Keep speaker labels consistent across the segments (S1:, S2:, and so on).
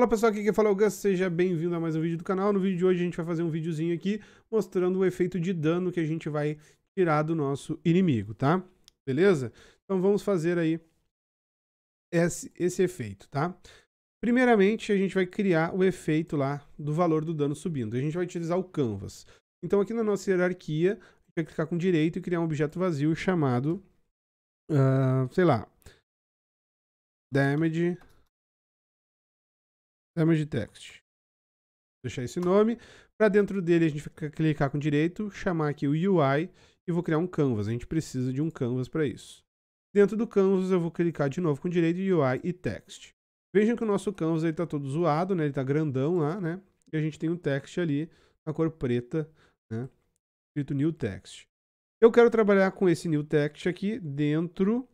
S1: Olá pessoal, aqui quem fala é o Gus, seja bem-vindo a mais um vídeo do canal. No vídeo de hoje a gente vai fazer um videozinho aqui mostrando o efeito de dano que a gente vai tirar do nosso inimigo, tá? Beleza? Então vamos fazer aí esse, esse efeito, tá? Primeiramente a gente vai criar o efeito lá do valor do dano subindo. A gente vai utilizar o canvas. Então aqui na nossa hierarquia, a gente vai clicar com direito e criar um objeto vazio chamado, uh, sei lá, damage Damage Text. Vou deixar esse nome. Para dentro dele a gente vai clicar com direito, chamar aqui o UI e vou criar um canvas. A gente precisa de um canvas para isso. Dentro do canvas eu vou clicar de novo com direito UI e text. Vejam que o nosso canvas está todo zoado, né? ele está grandão lá, né? e a gente tem um text ali na cor preta, né? escrito new text. Eu quero trabalhar com esse new text aqui dentro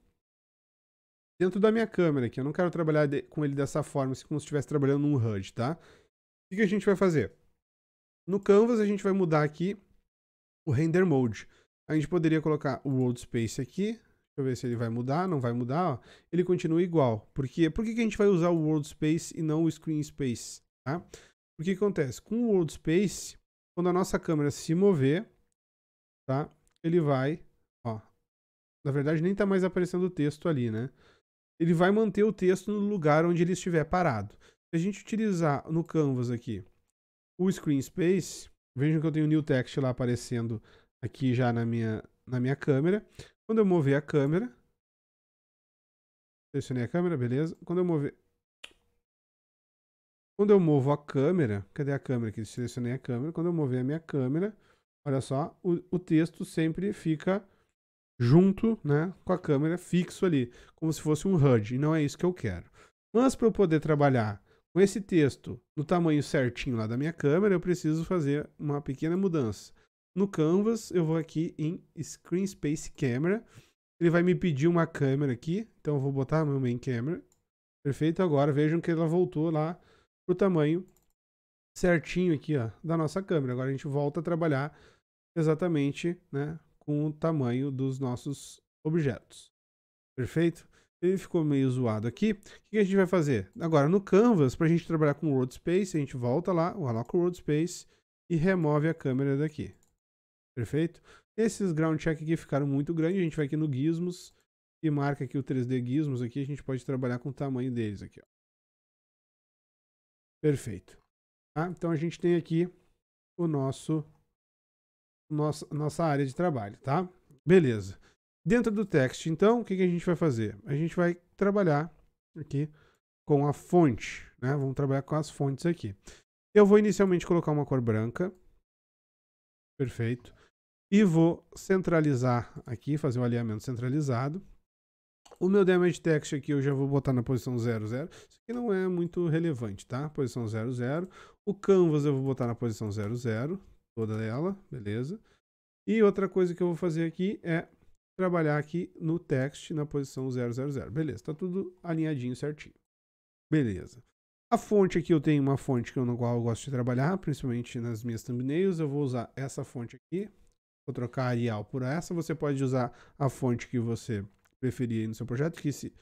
S1: dentro da minha câmera aqui. Eu não quero trabalhar de, com ele dessa forma, assim como se estivesse trabalhando num HUD, tá? O que, que a gente vai fazer? No Canvas, a gente vai mudar aqui o Render Mode. A gente poderia colocar o World Space aqui, Deixa eu ver se ele vai mudar, não vai mudar, ó. Ele continua igual. Porque, por que, que a gente vai usar o World Space e não o Screen Space, tá? O que acontece? Com o World Space, quando a nossa câmera se mover, tá? Ele vai, ó. Na verdade, nem tá mais aparecendo o texto ali, né? ele vai manter o texto no lugar onde ele estiver parado. Se a gente utilizar no Canvas aqui o Screen Space, vejam que eu tenho o New Text lá aparecendo aqui já na minha, na minha câmera. Quando eu mover a câmera, selecionei a câmera, beleza. Quando eu mover... Quando eu movo a câmera, cadê a câmera aqui? Selecionei a câmera. Quando eu mover a minha câmera, olha só, o, o texto sempre fica junto né, com a câmera fixo ali, como se fosse um HUD, e não é isso que eu quero. Mas para eu poder trabalhar com esse texto no tamanho certinho lá da minha câmera, eu preciso fazer uma pequena mudança. No Canvas, eu vou aqui em Screen Space Camera, ele vai me pedir uma câmera aqui, então eu vou botar meu main camera. Perfeito, agora vejam que ela voltou lá pro tamanho certinho aqui, ó, da nossa câmera. Agora a gente volta a trabalhar exatamente, né, com o tamanho dos nossos objetos. Perfeito? Ele ficou meio zoado aqui. O que a gente vai fazer? Agora, no Canvas, para a gente trabalhar com o Space, a gente volta lá, aloca o World Space e remove a câmera daqui. Perfeito? Esses ground check aqui ficaram muito grandes, a gente vai aqui no Gizmos e marca aqui o 3D Gizmos aqui, a gente pode trabalhar com o tamanho deles aqui. Ó. Perfeito. Tá? Então a gente tem aqui o nosso nossa, nossa área de trabalho, tá? Beleza. Dentro do text, então, o que, que a gente vai fazer? A gente vai trabalhar aqui com a fonte, né? Vamos trabalhar com as fontes aqui. Eu vou inicialmente colocar uma cor branca. Perfeito. E vou centralizar aqui, fazer o um alinhamento centralizado. O meu damage text aqui eu já vou botar na posição 00. Isso aqui não é muito relevante, tá? Posição 00. O canvas eu vou botar na posição 00, toda ela, beleza? E outra coisa que eu vou fazer aqui é trabalhar aqui no text na posição 000. Beleza, tá tudo alinhadinho certinho. Beleza. A fonte aqui, eu tenho uma fonte que eu, no qual eu gosto de trabalhar, principalmente nas minhas thumbnails. Eu vou usar essa fonte aqui. Vou trocar a Arial por essa. Você pode usar a fonte que você preferir aí no seu projeto, que se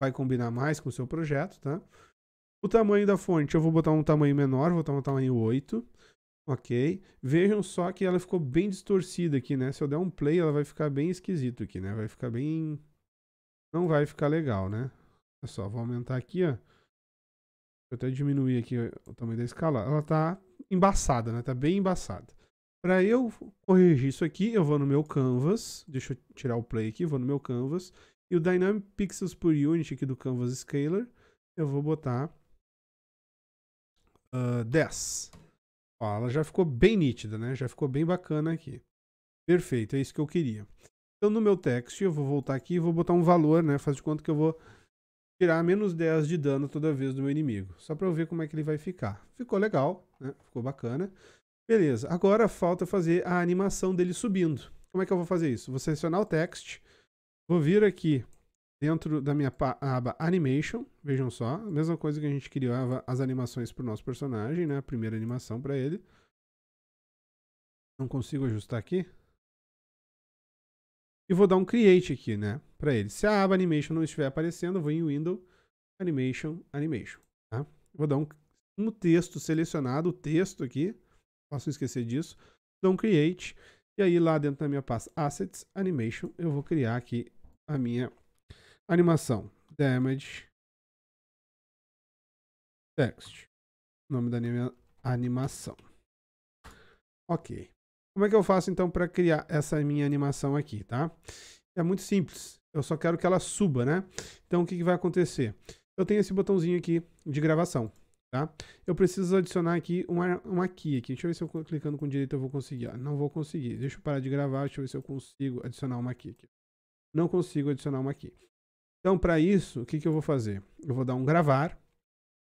S1: vai combinar mais com o seu projeto, tá? O tamanho da fonte, eu vou botar um tamanho menor, vou botar um tamanho 8. Ok, vejam só que ela ficou bem distorcida aqui, né? Se eu der um play, ela vai ficar bem esquisito aqui, né? Vai ficar bem... Não vai ficar legal, né? Olha só, vou aumentar aqui, ó. Vou até diminuir aqui o tamanho da escala. Ela tá embaçada, né? Tá bem embaçada. Para eu corrigir isso aqui, eu vou no meu Canvas. Deixa eu tirar o play aqui, vou no meu Canvas. E o Dynamic Pixels por Unit aqui do Canvas Scaler, eu vou botar uh, ah, 10. Ó, ela já ficou bem nítida, né? Já ficou bem bacana aqui. Perfeito, é isso que eu queria. Então, no meu texto, eu vou voltar aqui e vou botar um valor, né? Faz de conta que eu vou tirar menos 10 de dano toda vez do meu inimigo. Só para eu ver como é que ele vai ficar. Ficou legal, né? Ficou bacana. Beleza, agora falta fazer a animação dele subindo. Como é que eu vou fazer isso? Vou selecionar o text, vou vir aqui dentro da minha aba Animation, vejam só, mesma coisa que a gente criava as animações para o nosso personagem, né? A primeira animação para ele. Não consigo ajustar aqui. E vou dar um Create aqui, né? Para ele. Se a aba Animation não estiver aparecendo, eu vou em Window, Animation, Animation. Tá? Vou dar um, um texto selecionado, o texto aqui. Posso esquecer disso. Dou um Create. E aí lá dentro da minha pasta Assets, Animation, eu vou criar aqui a minha Animação. Damage. Text. Nome da minha animação. Ok. Como é que eu faço então para criar essa minha animação aqui, tá? É muito simples. Eu só quero que ela suba, né? Então o que, que vai acontecer? Eu tenho esse botãozinho aqui de gravação, tá? Eu preciso adicionar aqui uma, uma key aqui. Deixa eu ver se eu clicando com direito eu vou conseguir. Ah, não vou conseguir. Deixa eu parar de gravar. Deixa eu ver se eu consigo adicionar uma key aqui. Não consigo adicionar uma key. Então, para isso, o que, que eu vou fazer? Eu vou dar um gravar,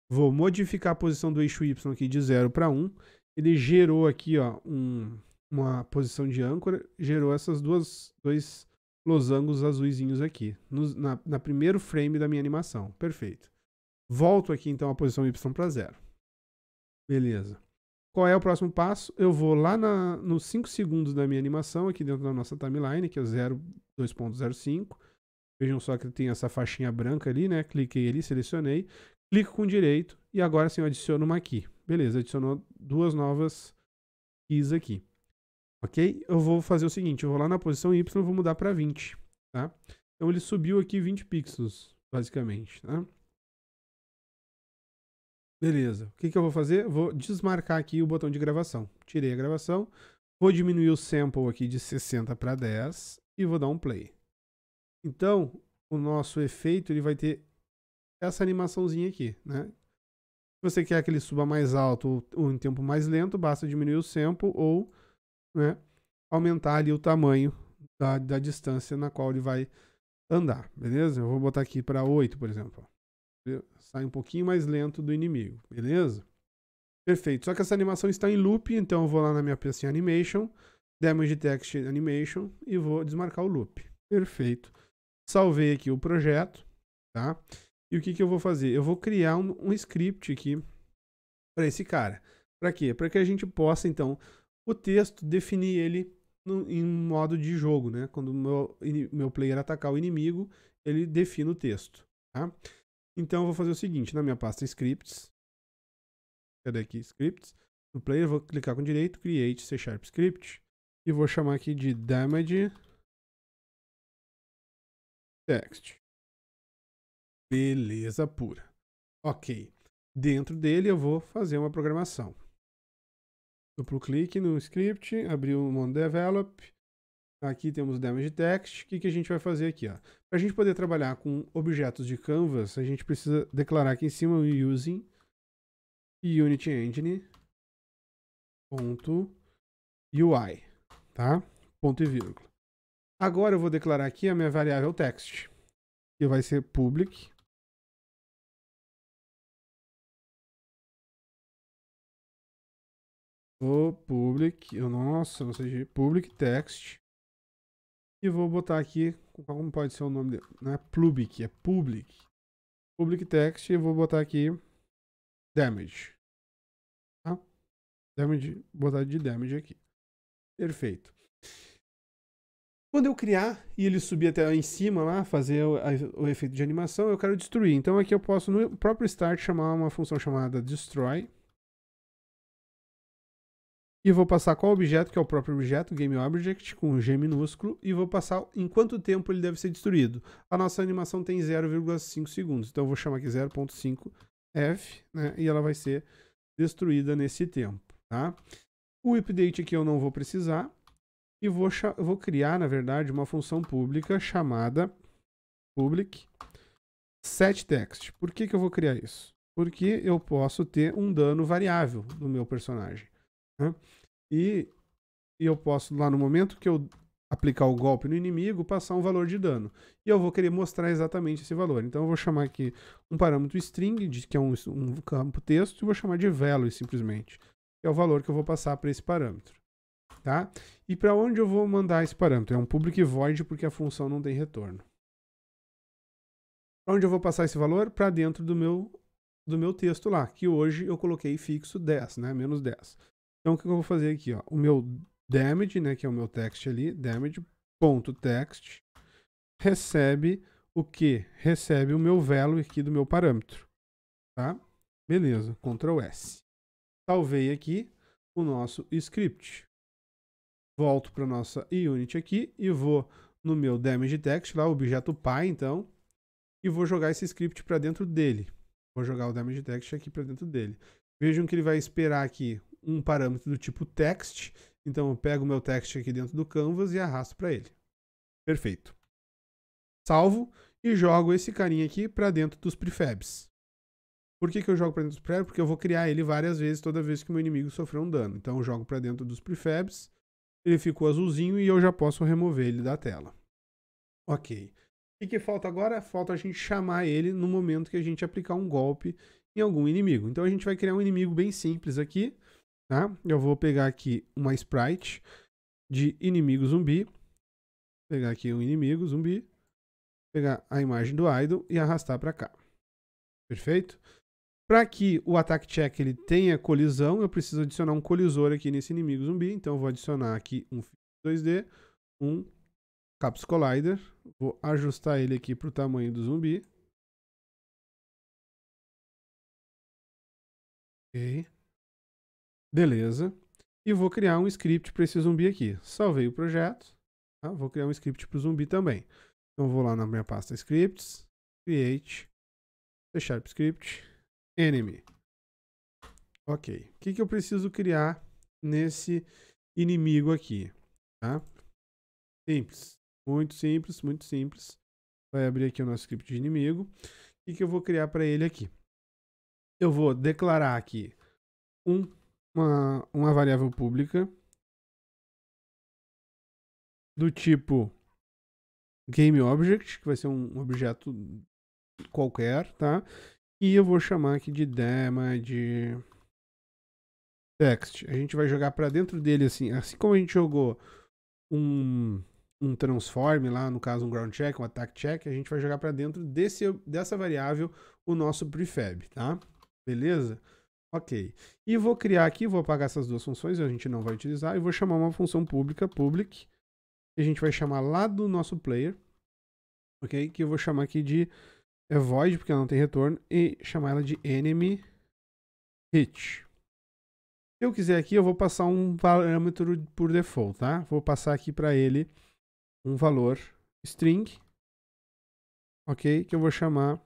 S1: vou modificar a posição do eixo Y aqui de 0 para 1. Ele gerou aqui ó, um, uma posição de âncora, gerou essas duas dois losangos azuisinhos aqui, no, na, na primeiro frame da minha animação. Perfeito. Volto aqui então a posição Y para 0. Beleza. Qual é o próximo passo? Eu vou lá na, nos 5 segundos da minha animação, aqui dentro da nossa timeline, que é 0.2.05. Vejam só que tem essa faixinha branca ali, né? Cliquei ali, selecionei, clico com direito e agora sim eu adiciono uma aqui. Beleza, adicionou duas novas keys aqui. Ok? Eu vou fazer o seguinte, eu vou lá na posição Y vou mudar para 20, tá? Então ele subiu aqui 20 pixels, basicamente, tá? Beleza. O que, que eu vou fazer? Vou desmarcar aqui o botão de gravação. Tirei a gravação, vou diminuir o sample aqui de 60 para 10 e vou dar um play. Então, o nosso efeito ele vai ter essa animaçãozinha aqui, né? Se você quer que ele suba mais alto ou em tempo mais lento, basta diminuir o tempo ou né, aumentar ali o tamanho da, da distância na qual ele vai andar, beleza? Eu vou botar aqui para 8, por exemplo. Sai um pouquinho mais lento do inimigo, beleza? Perfeito. Só que essa animação está em loop, então eu vou lá na minha peça em Animation, Damage Text Animation e vou desmarcar o loop. Perfeito. Salvei aqui o projeto, tá? E o que, que eu vou fazer? Eu vou criar um, um script aqui para esse cara. Para quê? Para que a gente possa, então, o texto, definir ele no, em modo de jogo, né? Quando o meu, meu player atacar o inimigo, ele define o texto, tá? Então, eu vou fazer o seguinte, na minha pasta scripts, cadê aqui, scripts, no player, vou clicar com direito, create C Sharp Script, e vou chamar aqui de damage
S2: text. Beleza pura.
S1: Ok. Dentro dele eu vou fazer uma programação. Duplo clique no script, abrir o Mon Develop. Aqui temos o Damage Text. O que, que a gente vai fazer aqui? Para a gente poder trabalhar com objetos de canvas, a gente precisa declarar aqui em cima o using Unity ponto UI, tá? Ponto e vírgula. Agora eu vou declarar aqui a minha variável text, que vai ser public. O public, nossa, não sei, public text. E vou botar aqui, como pode ser o nome dele? Não é public, é public. Public text e vou botar aqui damage. Tá? Damage, botar de damage aqui. Perfeito. Quando eu criar e ele subir até em cima lá, fazer o, a, o efeito de animação, eu quero destruir. Então aqui eu posso, no próprio start, chamar uma função chamada destroy. E vou passar qual objeto, que é o próprio objeto, GameObject, com G minúsculo, e vou passar em quanto tempo ele deve ser destruído. A nossa animação tem 0,5 segundos, então eu vou chamar aqui 0.5F, né, e ela vai ser destruída nesse tempo. Tá? O update aqui eu não vou precisar, e vou, vou criar, na verdade, uma função pública chamada public setText. Por que, que eu vou criar isso? Porque eu posso ter um dano variável no meu personagem. Né? E, e eu posso, lá no momento que eu aplicar o golpe no inimigo, passar um valor de dano. E eu vou querer mostrar exatamente esse valor. Então eu vou chamar aqui um parâmetro string, que é um, um campo texto, e vou chamar de value simplesmente, que é o valor que eu vou passar para esse parâmetro. Tá? E para onde eu vou mandar esse parâmetro? É um public void porque a função não tem retorno. Para onde eu vou passar esse valor? Para dentro do meu, do meu texto lá, que hoje eu coloquei fixo 10, né? menos 10. Então o que eu vou fazer aqui? Ó? O meu damage, né, que é o meu text ali, damage.text, recebe o que? Recebe o meu value aqui do meu parâmetro. Tá? Beleza, Ctrl S. Salvei aqui o nosso script volto para nossa unit aqui e vou no meu damage text, lá objeto pai, então, e vou jogar esse script para dentro dele. Vou jogar o damage text aqui para dentro dele. Vejam que ele vai esperar aqui um parâmetro do tipo text, então eu pego o meu text aqui dentro do canvas e arrasto para ele. Perfeito. Salvo e jogo esse carinha aqui para dentro dos prefabs. Por que, que eu jogo para dentro dos prefabs? Porque eu vou criar ele várias vezes toda vez que meu inimigo sofrer um dano. Então eu jogo para dentro dos prefabs ele ficou azulzinho e eu já posso remover ele da tela. Ok. O que falta agora? Falta a gente chamar ele no momento que a gente aplicar um golpe em algum inimigo. Então a gente vai criar um inimigo bem simples aqui, tá? Eu vou pegar aqui uma sprite de inimigo zumbi. Vou pegar aqui um inimigo zumbi. Pegar a imagem do idol e arrastar para cá. Perfeito? Para que o attack check ele tenha colisão, eu preciso adicionar um colisor aqui nesse inimigo zumbi. Então eu vou adicionar aqui um 2D, um Caps Collider. Vou ajustar ele aqui para o tamanho do zumbi. Ok. Beleza. E vou criar um script para esse zumbi aqui. Salvei o projeto. Tá? Vou criar um script para o zumbi também. Então vou lá na minha pasta scripts, create, C Sharp script, enemy. Ok. O que, que eu preciso criar nesse inimigo aqui? Tá? Simples. Muito simples, muito simples. Vai abrir aqui o nosso script de inimigo. O que, que eu vou criar para ele aqui? Eu vou declarar aqui um, uma, uma variável pública
S2: do tipo game
S1: object, que vai ser um objeto qualquer, tá? E eu vou chamar aqui de damage text. A gente vai jogar para dentro dele assim, assim como a gente jogou um, um transform lá, no caso um ground check, um attack check, a gente vai jogar para dentro desse, dessa variável o nosso prefab, tá? Beleza? Ok. E vou criar aqui, vou apagar essas duas funções, a gente não vai utilizar, e vou chamar uma função pública, public, que a gente vai chamar lá do nosso player, ok? Que eu vou chamar aqui de é void, porque ela não tem retorno, e chamar ela de enemy hit. Se eu quiser aqui, eu vou passar um parâmetro por default, tá? Vou passar aqui para ele um valor string, ok? Que eu vou chamar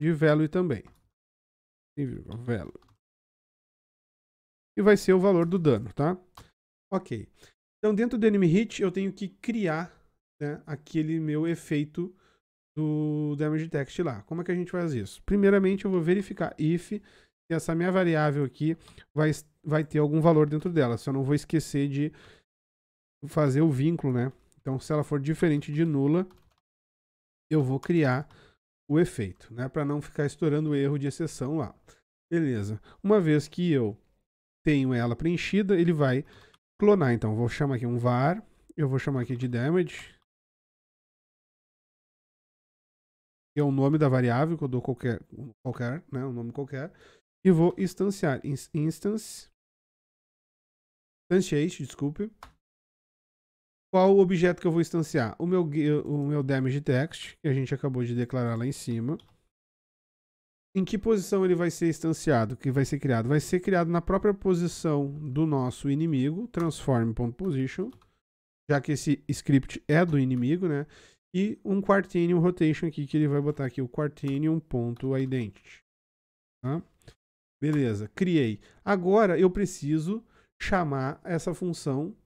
S1: de value também. Value. E vai ser o valor do dano, tá? Ok. Então, dentro do enemy hit, eu tenho que criar né, aquele meu efeito do damage text lá. Como é que a gente faz isso? Primeiramente, eu vou verificar if essa minha variável aqui vai, vai ter algum valor dentro dela. Só não vou esquecer de fazer o vínculo, né? Então, se ela for diferente de nula, eu vou criar o efeito, né? Para não ficar estourando o erro de exceção lá. Beleza. Uma vez que eu tenho ela preenchida, ele vai clonar. Então, vou chamar aqui um var, eu vou chamar aqui de damage, que é o nome da variável, que eu dou qualquer, qualquer né, um nome qualquer, e vou instanciar instance, instantiate, desculpe, qual o objeto que eu vou instanciar? O meu, o meu damage text, que a gente acabou de declarar lá em cima. Em que posição ele vai ser instanciado? Que vai ser criado? Vai ser criado na própria posição do nosso inimigo, transform.position, já que esse script é do inimigo, né? E um Quartinium Rotation aqui, que ele vai botar aqui o Quartinium.identity. Tá? Beleza, criei. Agora eu preciso chamar essa função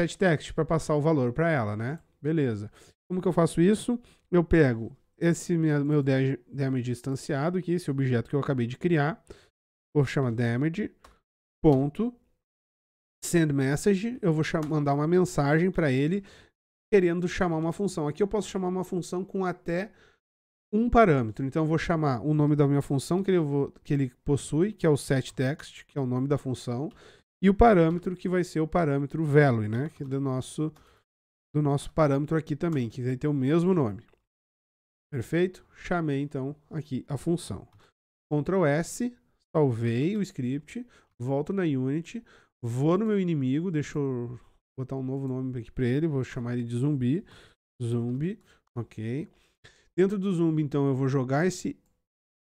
S1: setText para passar o valor para ela, né? Beleza. Como que eu faço isso? Eu pego esse meu damage instanciado aqui, esse objeto que eu acabei de criar, vou chamar damage, ponto, send message, eu vou mandar uma mensagem para ele querendo chamar uma função. Aqui eu posso chamar uma função com até um parâmetro. Então eu vou chamar o nome da minha função que ele, vou, que ele possui, que é o setText, que é o nome da função, e o parâmetro que vai ser o parâmetro value, né, que é do nosso do nosso parâmetro aqui também, que vai ter o mesmo nome. Perfeito? Chamei então aqui a função. Ctrl S, salvei o script, volto na Unity, vou no meu inimigo, deixa eu Vou botar um novo nome aqui para ele, vou chamar ele de zumbi. Zumbi, ok. Dentro do zumbi, então, eu vou jogar esse,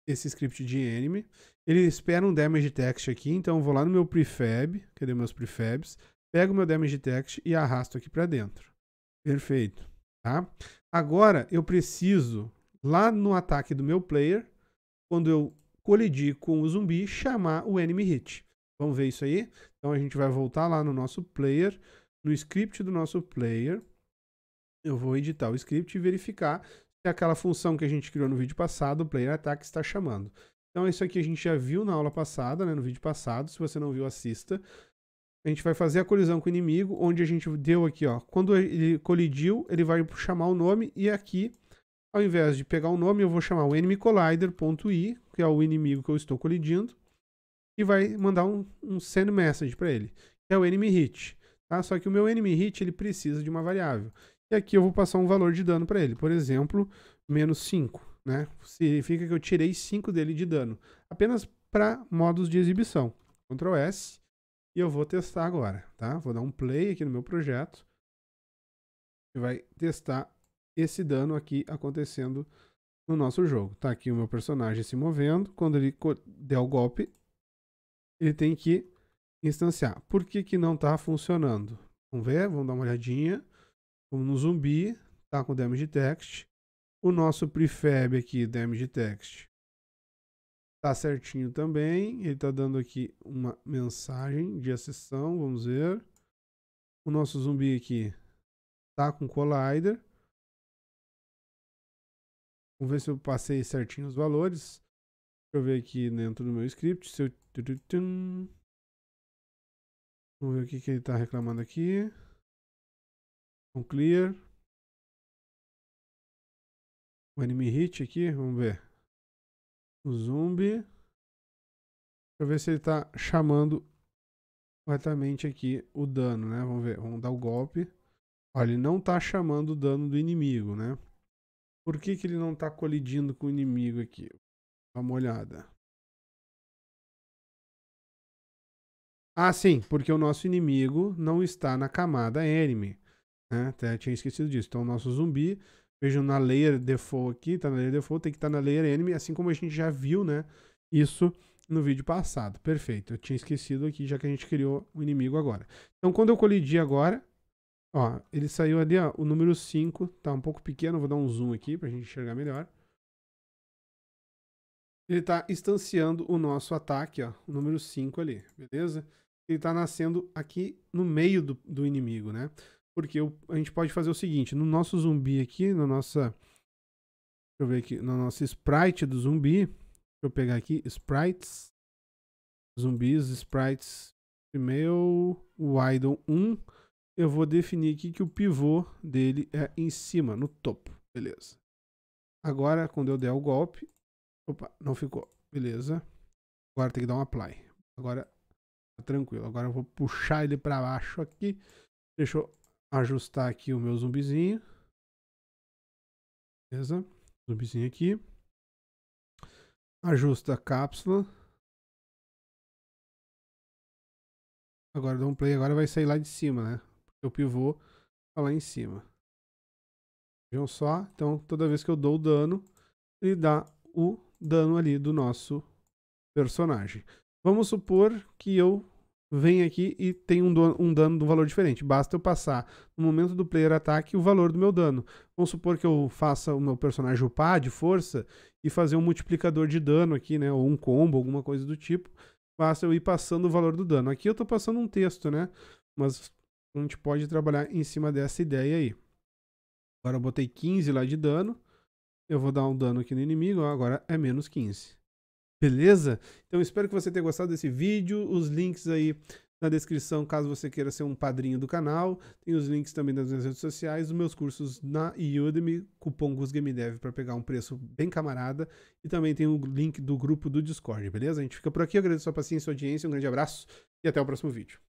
S1: esse script de enemy. Ele espera um damage text aqui, então eu vou lá no meu prefab, cadê meus prefabs? Pego o meu damage text e arrasto aqui para dentro. Perfeito, tá? Agora, eu preciso, lá no ataque do meu player, quando eu colidir com o zumbi, chamar o enemy hit. Vamos ver isso aí? Então a gente vai voltar lá no nosso player, no script do nosso player, eu vou editar o script e verificar se aquela função que a gente criou no vídeo passado, o player attack, está chamando. Então, isso aqui a gente já viu na aula passada, né, no vídeo passado. Se você não viu, assista. A gente vai fazer a colisão com o inimigo, onde a gente deu aqui, ó. Quando ele colidiu, ele vai chamar o nome e aqui, ao invés de pegar o nome, eu vou chamar o enemy collider.i, que é o inimigo que eu estou colidindo, e vai mandar um, um send message para ele, que é o enemy hit. Tá? Só que o meu enemy hit ele precisa de uma variável. E aqui eu vou passar um valor de dano para ele. Por exemplo, menos 5. Né? Significa que eu tirei 5 dele de dano. Apenas para modos de exibição. Ctrl S. E eu vou testar agora. Tá? Vou dar um play aqui no meu projeto. E vai testar esse dano aqui acontecendo no nosso jogo. Tá aqui o meu personagem se movendo. Quando ele der o golpe, ele tem que instanciar. Por que, que não está funcionando? Vamos ver, vamos dar uma olhadinha. Vamos no zumbi, tá com damage text. O nosso prefab aqui, damage text, tá certinho também. Ele está dando aqui uma mensagem de acessão, vamos ver. O nosso zumbi aqui tá com collider.
S2: Vamos ver se eu passei certinho os valores. Deixa eu ver aqui dentro do meu script. Se eu... Vamos ver o que, que ele está reclamando aqui. Um clear. O enemy hit aqui, vamos ver. O zumbi.
S1: eu ver se ele está chamando corretamente aqui o dano, né? Vamos ver, vamos dar o golpe. Olha, ele não está chamando o dano do inimigo, né? Por que, que ele não está colidindo com o inimigo aqui? Dá uma olhada. Ah, sim, porque o nosso inimigo não está na camada enemy. Né? Até tinha esquecido disso. Então, o nosso zumbi, vejo na layer default aqui, tá na layer default, tem que estar tá na layer enemy, assim como a gente já viu, né? Isso no vídeo passado. Perfeito. Eu tinha esquecido aqui, já que a gente criou o inimigo agora. Então, quando eu colidi agora, ó, ele saiu ali, ó, o número 5, tá um pouco pequeno, vou dar um zoom aqui pra gente enxergar melhor. Ele tá instanciando o nosso ataque, ó, o número 5 ali, beleza? ele está nascendo aqui no meio do, do inimigo, né? Porque a gente pode fazer o seguinte, no nosso zumbi aqui, na nossa... Deixa eu ver aqui, na nossa sprite do zumbi, deixa eu pegar aqui, sprites, zumbis, sprites, meu Widen 1, eu vou definir aqui que o pivô dele é em cima, no topo, beleza. Agora, quando eu der o golpe, opa, não ficou, beleza. Agora tem que dar um apply. Agora tranquilo. Agora eu vou puxar ele para baixo aqui. Deixa eu ajustar aqui o meu zumbizinho. Beleza? Zumbizinho aqui. Ajusta a
S2: cápsula. Agora dá um play, agora
S1: vai sair lá de cima, né? Porque o pivô tá lá em cima. Vejam só, então toda vez que eu dou o dano, ele dá o dano ali do nosso personagem. Vamos supor que eu venha aqui e tenha um, um dano de um valor diferente. Basta eu passar no momento do player ataque o valor do meu dano. Vamos supor que eu faça o meu personagem upar de força e fazer um multiplicador de dano aqui, né? Ou um combo, alguma coisa do tipo. Basta eu ir passando o valor do dano. Aqui eu estou passando um texto, né? Mas a gente pode trabalhar em cima dessa ideia aí. Agora eu botei 15 lá de dano. Eu vou dar um dano aqui no inimigo, agora é menos 15. Beleza? Então espero que você tenha gostado desse vídeo. Os links aí na descrição, caso você queira ser um padrinho do canal. Tem os links também nas minhas redes sociais, os meus cursos na Udemy, cupom GusGameDev para pegar um preço bem camarada. E também tem o link do grupo do Discord, beleza? A gente fica por aqui. agradeço a sua paciência e sua audiência. Um grande abraço e até o próximo vídeo.